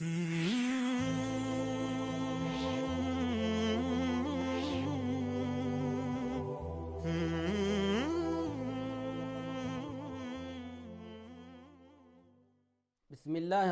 بسم الله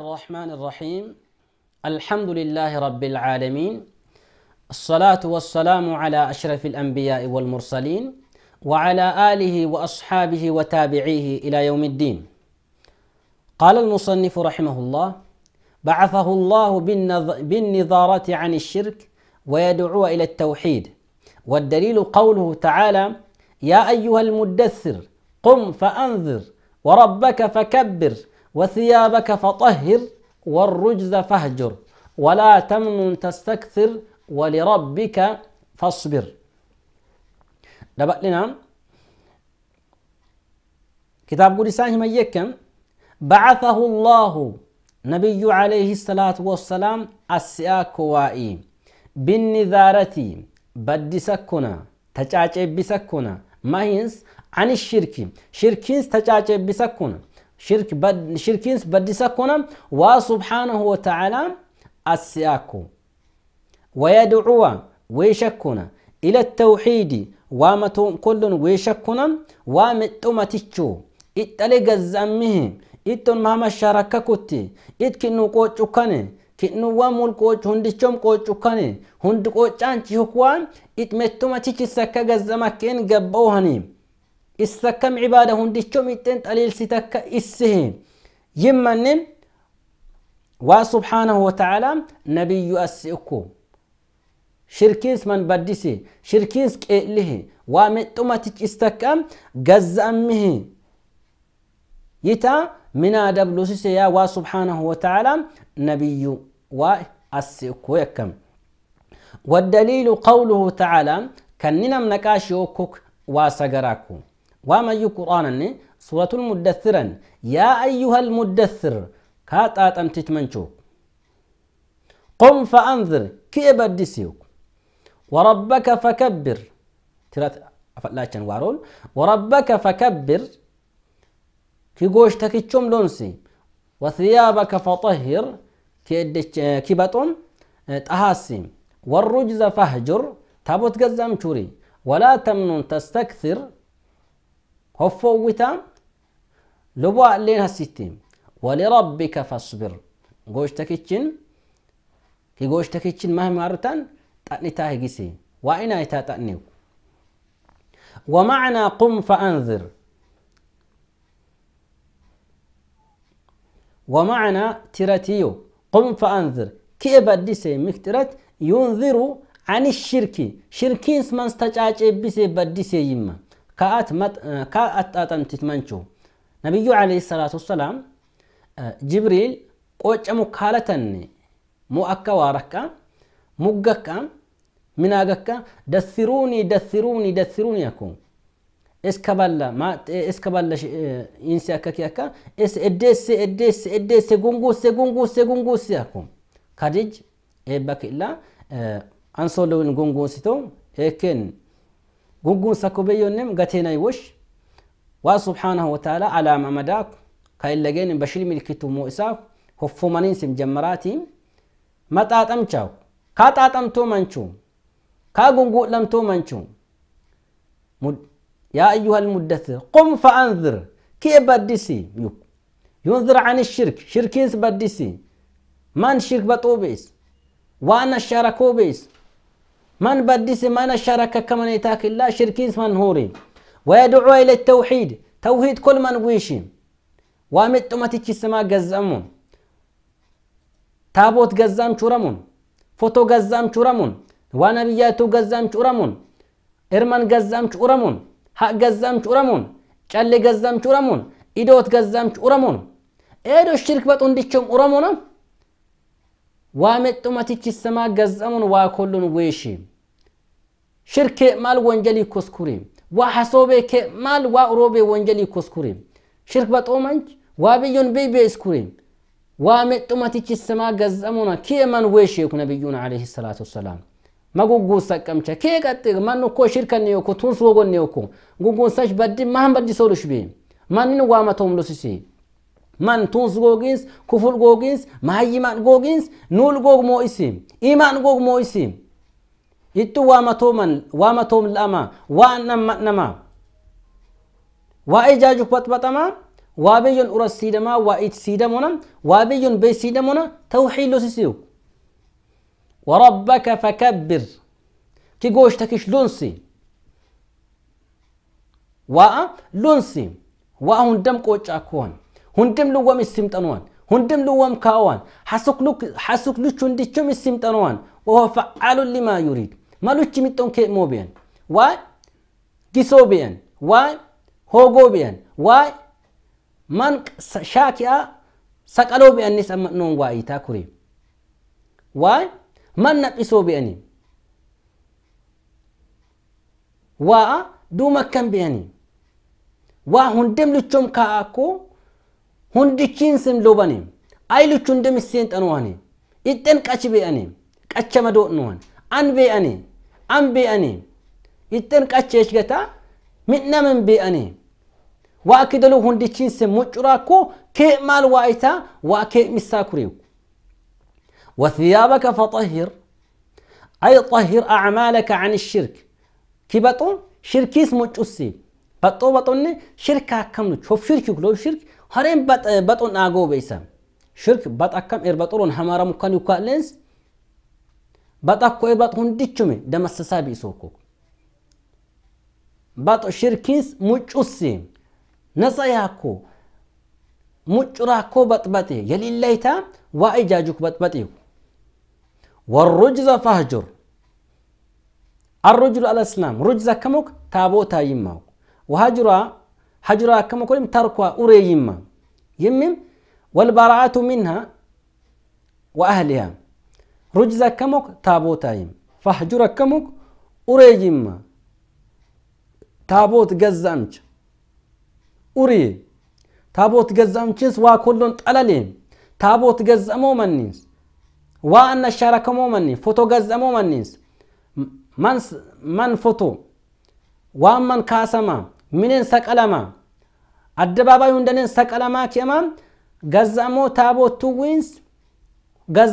الرحمن الرحيم الحمد لله رب العالمين الصلاة والسلام على أشرف الأنبياء والمرسلين وعلى آله وأصحابه وتابعيه إلى يوم الدين قال المصنف رحمه الله بعثه الله بالنظارة عن الشرك ويدعو إلى التوحيد والدليل قوله تعالى يا أيها المدثر قم فأنذر وربك فكبر وثيابك فطهر والرجز فاهجر ولا تمن تستكثر ولربك فاصبر دبق لنا كتاب قدسان هم بعثه الله نبي عليه الصلاة والسلام أسيا كوائي بالنذارة بدسكنا تجاجة بسكنا ما هينس عن الشرك شركينس تجاجة بسكنا شرك بد شركينس بدسكنا وسبحانه وتعالى أسياك ويدعو ويشكنا إلى التوحيد وما كل ويشكنا ومتومتشو إتلقى الزمه itton mama sharakakutti it kinnu qochu kane kinnuwwan mul qochu hundichom qochu kane hundi qochanchi hukwan it mettumatichi sakka gazzamakkeen gabba'uhani issakkam cibaada hundichom itten xaliilsi takka issihi yimmanne waa subhaanahu wataaala nabiyyu assi ukku shirkiis man baddisi shirkiis qeellihi waa mexxumatichi istakka gazza'ammihi yitaa من أدب لوسيسيا و سبحانه وتعالى نبي و يكم والدليل قوله تعالى كننا منكاش يوكوك واسقراكو وما يقرآن سورة المدثرا يا أيها المدثر كاتات أم تتمنشوك قم فأنذر كيف الدسيوك وربك فكبر ترات أفلاتشن وارول وربك فكبر كيغوش تشوم لونسي وثيابك فطهر كي آه، باتون طهاسيم آه، والرجز فهجر تابوت قزام توري ولا تمنون تستكثر ويتا لبوا لين هسيتيم ولربك فاصبر غوش تشين كي غوش تكيتشن مهما مرتان تأنيتا هيجيسي وإنا يتا تأنيو ومعنى قم فأنذر ومعنى تراتيو قم فأنذر كي بديسي مكترات ينذر عن الشرك شركين سمان استجاج بيسي بديسي يما كأت مت كأت أتم تتمنشو نبي عليه الصلاة والسلام ጅብሪል ቆጨሙ ካለተኒ ሙአካ ዋረካ ሙገካ ምናገካ دثروني دثروني دثروني ያኩን iska balla ma iska balla insi akkaki akka es eddeesse eddeesse eddeesse gongosse gongosse gongosse akkum kadij eebba killa ansoloon gongoosito eeken gongoonsa kobeyyoonnem gateenay wosh waa subhaanahu wataala alaama madaa kaillegeeni bashir milkitumo isaa hoffomaniin sim jammaraati maxaaxamchaw kaa xaaxamtoo manchu kaa gongoodhamtoo manchu يا أيها المدثر قم فأنذر كي بدسي يوك ينذر عن الشرك شركين بدسي من شرك بطوبيس وانا بيس من بدس من شارك كمن يتاك لا شركين من هوري ويدعو إلى التوحيد توحيد كل من ويشي وامت أمتك السماء قزأمون تابوت قزام شرمون فوتو قزام شرمون ونبياتو قزام شرمون إرمان قزام شرمون حق جزام أرمون كل جزام أرمون إدوت جزام أرمون إيدو الشرك بات انديكم أرمون وامت أمتك السماء جزمون واكلون ويشي شرك مال وانجلي كسكريم وحسوبك مال وأروبي وانجلي كسكريم شرك بات أمنج وابيون بيبي اسكريم وامت أمتك السماء جزمون كي من ويشي نبيون عليه الصلاة والسلام magugusa kamcha kega tega manu ko shirka ne ko tun so gonne ko gugusa baddi mahan baddi so rushbi man nu wama tom losisi man tunsu gogins kuful gogins mahayiman gogins nul gog mo isim iman gog mo isim ittu wama toman wama tom lama wa nama nama wa ijaju patbatama wa biyun urasidama wa itsidamona wa biyun besidamona tawhid losisiu وربك فكبر كي تكيش لونسي وا لونسي وا هندم قوش كون هندم لوم السمطنوان هندم لوم كاوان حسك لوك حسك لك هندچم السمطنوان وهو فعال لما يريد ما مالوچ ميتون كي موبين وا كيسوبين وا بيان وا من شاكيا سقلوبين نسمنون وايتا كوري وا من نبئسو بأني waa duuma akkan be'anii waa hundem luchum kaa'akko hundichiin sim lobani ay luchu hundem iseen xanuwani ixxen qachi be'ani qacha madoodnuwan an be'ani an be'ani ixxen qacheech gata midnamen be'ani waa akidalu hundichiin sim muccuraakko kee maal waa itaa waa kee missaa kureeku وثيابك فطهر أي طهر أعمالك عن الشرك كي بطو شركيس مجوسي بطو بطوني شركة كم شوف شركي كلو شرك هرين بط بطون آغو بيسا شرك بط أكم إربطورون همارا مكان يكالنس بط أكو إربطون ديشمي دمسسا بيسوكو بط شركيس مجوسي نصيحكو مجراكو بطبطي يلي الليتا وإجاجك بطبطيكو والرجز فهجر الرجل الاسلام رجز كمك تابوتا يما وهجر هجرا كمك تركوا أري يما والبراءة منها وأهلها رجز كمك تابوتا يم فهجر كمك أري يما تابوت جزامج أري تابوت جزامجنس واكلون طللين تابوت جزامو منيس وأن الشارك مومني فوتو جز مومنيس من من فوتو من كاسما منين سكالما الدبابة يندنين سكالما كما مو تابو تو وينس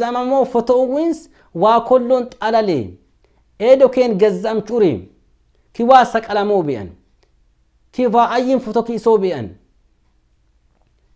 مو فوتو وينس وكلون تالالي ايدو كين جزم توري كي واسك ألمو بأن كي فوتو كي سو كيوا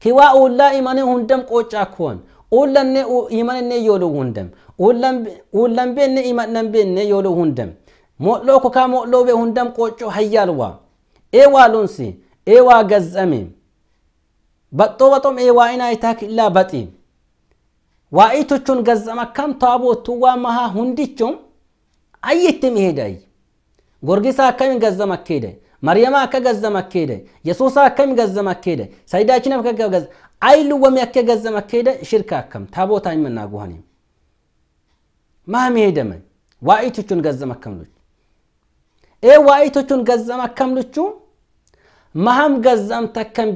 كي وأولا إيماني هندم قوچا ullanne imananne yooluu hundam ullan beenne imadhan beenne yooluu hundam modloo kokaa modloo be hundam qoocoo hayyaalwa eewaa lunsi eewaa gazzame baxxoo baxoom eewaa inaa itaa killaa baxi waa'ii tochuun gazzam akkam taabootu waa mahaa hundichum ayyittim iheeda'i gorgisa akkami gazzam akkeeda'i maryama akka gazzam akkeeda'i yesuusa akkami gazzam akkeeda'i sayidaachin akka gazzam አይልወም ያከ መከደ ሽርክ አከም ታቦታኝ መናጎሆኔ ማሚ ሄደመን ዋይቶቹን ገዘ መከምሉች ኤ ዋይቶቹን ገዘ መከምሉቹ ማሃም ገዘም ተከም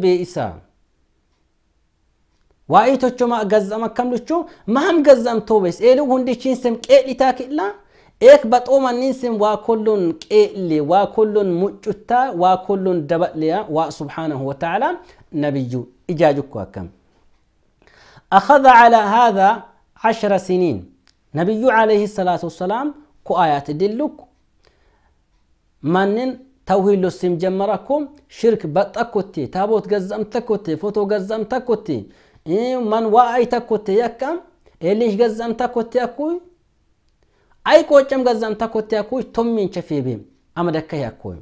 ዋይቶቹ ማ ገዘ መከምሉቹ ማሃም ገዘም ቶበስ ኤሉ ሁንዲቺን ስም ቄሊታ ኪላ ኤክ በጦማኒን ስም ዋኮሎን ቄሌ ዋኮሎን ሙጩታ ዋኮሎን ደበልያ ዋ ሱብሓነሁ ወተዓላ ነቢዩ إجاجك كم أخذ على هذا عشر سنين نبي عليه الصلاة والسلام كآيات دلوك من توهيل السم جمركم شرك بتكوتي تابوت جزم تكوتي فوتو جزم تكوتي إيه من واعي تكوتي يكم إليش جزم تكوتي أكوي أي كوتشم جزم تكوتي أكوي تومين شفي بهم أما يا يكوي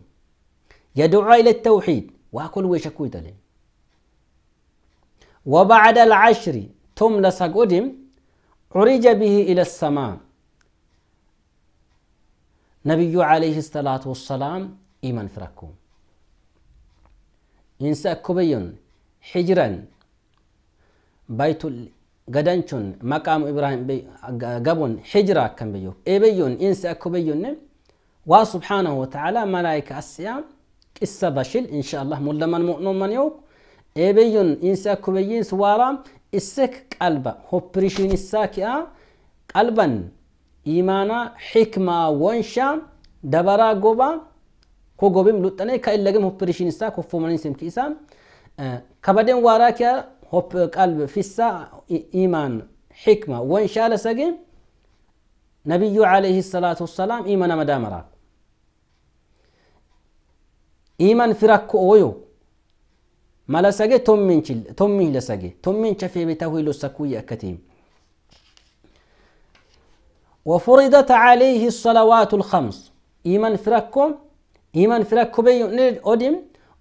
يدعو إلى التوحيد وأكل ويش أكوي دليل وبعد العشر ثم لسقودم عرج به إلى السماء نبي عليه الصلاة والسلام إيمان فركو إنسا كبيون حجرا بيت قدنشن مقام إبراهيم قبون حجرا كم بيو إبيون إنسا كبيون وسبحانه وتعالى ملائكة السيام قصة بشل إن شاء الله ملما مؤنون من يوك ebeyon insa kubeyin swara isek qalba operation isakia qalban imana hikma wansha dabara goba ko gobim luttane ka illegem operation isa ko fomanin semki isa kabaden wara kya hop qalb fissa iman hikma wansha la sage نبي عليه الصلاة والسلام إيمان مدامرا إيمان فرق أويو mala sage tommiin la sage tommiin شافي tahuu lossakuu yakkatiin وفرضت عليه الصلوات الخمس إيمان فرقكم إيمان فرقكم بين أدم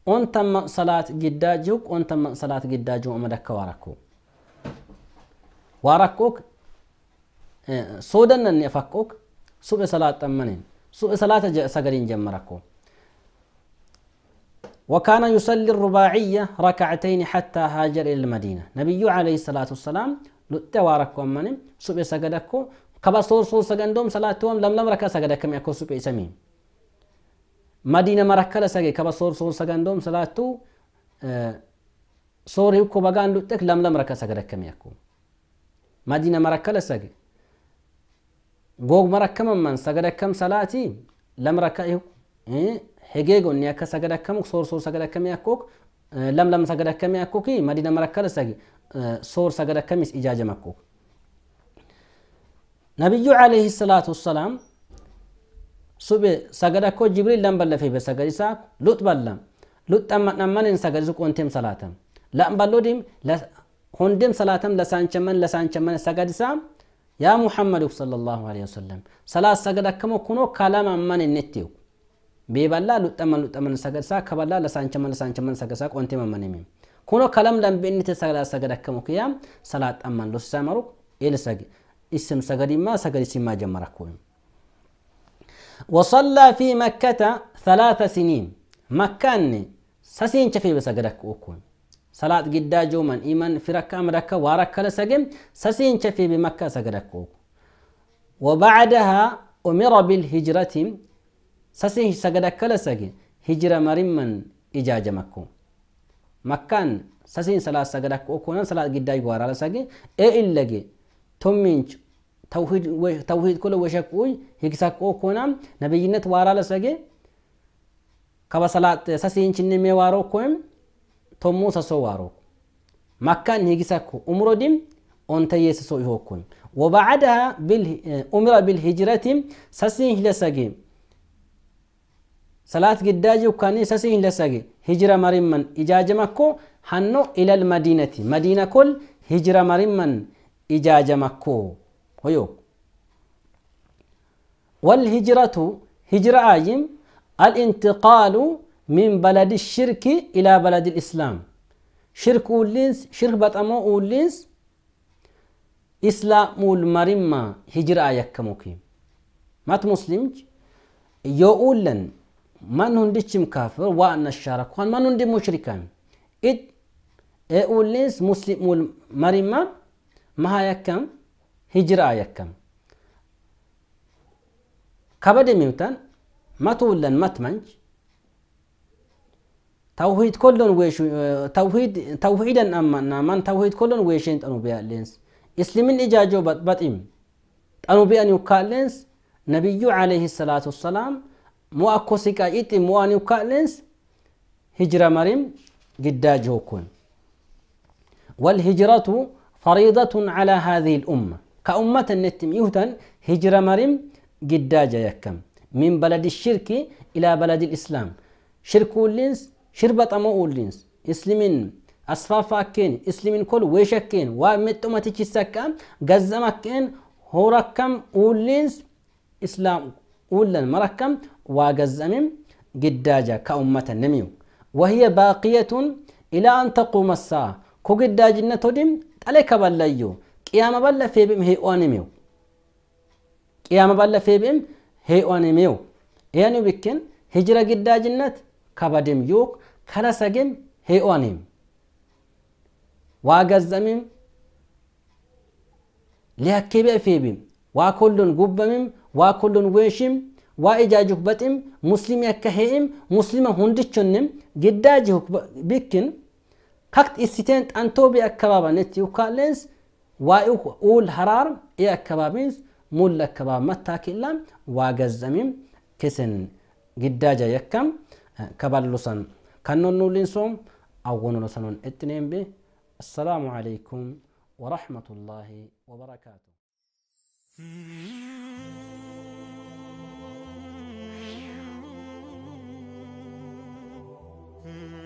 أنت من صلاة جداجوك أنت من صلاة جداجو أمدك واركو واركوك آه، سودن نفكوك سوء صلاة أمنين سوء صلاة سجرين جمركو وكان يصلي الرباعية ركعتين حتى هاجر إلى المدينة نبي عليه الصلاة والسلام لتوارك ومن سبع سجدكو كبا صور صور صلاة صلاتهم لم لم ركع سجدكم يكون سبع سمين مدينة مركلة سجد كبا صور صور صلاة تو آه، صور يكو بغان لتك لم لم ركع سجدكم يكون مدينة مركلة سجد جوج مركم من سجدكم صلاتي لم ركع إيه hegeegoonni akka sagada akkamuk soorsoo sagada akkamii akkook lam lam sagada akkamii akkooki madina marakkala sagi soor sagada akkamiis ijaajama akkook nabiyyu alayhi salaatu wassalaam suphe sagada akkoo jibriil lam ballafe be sagadi isaa lut ballam lut dhammadhammanin sagadisu qonteem salaatam lam ballodim هندم صلاتم لسان چمن لسان چمن سجد سام يا محمد صلى الله عليه وسلم صلاة سجد كم كنو كلام من النتيو beeballaa luxxaman luxxaman sagadsaa kaballaa lasaan chaman lasaan chaman sagasaa qontee mammanimii kuno kalam dambe inni te sagadaa sagad akkamu kiyyaa salaaxxamman losisaa maru el sagi isim sagadimmaa sagad isimmaa jammar akkuu وصلى في مكة ثلاث سنين مكان سسين شفي بسجدك أكون صلاة جدا جوما إيمان في ركة مركة وركة لسجم سسين شفي بمكة سجدك وبعدها أمر بالهجرة sasii sagadakkala sagi hijira marimman ijaajamakku makkaan sasiin salaat sagadakku okonan salaat giddaay gwaarala sagi e illagi tomminch tawhid kula weshakkuuy higisakku okona nabiyyinet waarala sagi kaba salaat sasiinchinne me waarokkoem tommuu sasoo waarok makkaan higisakku umro dim onta yeesisoo ihokkoy وبعدها بال... أمر بالهجرة سسين هلسجي صلاة قداجي وكاني ساسين لساقي هجرة مريمان إجاجمكو حنو إلى المدينة مدينة كل هجرة مريمان إجاجمكو هيو والهجرة هجرة آجم الانتقال من بلد الشرك إلى بلد الإسلام شرك اولينس شرك بطمو اولينس إسلام المرمى هجرة يكموكي مات مسلمج يؤولن من هنديشم كافر وأن الشاركون من هندي مشركا إد أولينس مسلم مريم ما يكم هجرة كم كبد ميوتان ما تولن ما تمنج توحيد كلن ويش توحيد توحيدا أما من توحيد كلن ويش أنت أنو بيا بيالينس إسلامين إجاجو بات باتيم أنو بيان يكالينس نبي عليه الصلاة والسلام مو أكوسيكا إيتي مو أنيو كالنس هجرة مريم جدا جوكون والهجرة فريضة على هذه الأمة كأمة النتم يوتن هجرة مريم جدا جاكم من بلد الشرك إلى بلد الإسلام شرك ولينس شربة أمو ولينس إسلمين كين إسلمين كل ويشكين ومتوما غزما كين هوركم ولينس إسلام ولن مركم واجزأمم قداجة كأمة نميو وهي باقية إلى أن تقوم الساعة كو قداجنا تدم عليك بلليو قيامة بلا في بهم هي أونميو قيامة بلا في بهم هي أونميو يعني بكن هجرة قداجنا كبدم يوك كرسجم هي أونم واجزأمم ليكبئ في بهم وكل قبمم وكل ويشم واجاجك بتم مسلم يكهيم مسلم هندشنم جدا جهك بكن كت استنت توبي بأكباب نت يقالنس وأول هرار يا أكبابينس مول الكباب متاكلا إلا كسن جدا يكم كبلوسن كنون نولنسوم أو نولنسون اتنين بي السلام عليكم ورحمة الله وبركاته. Hmm. Mm-hmm.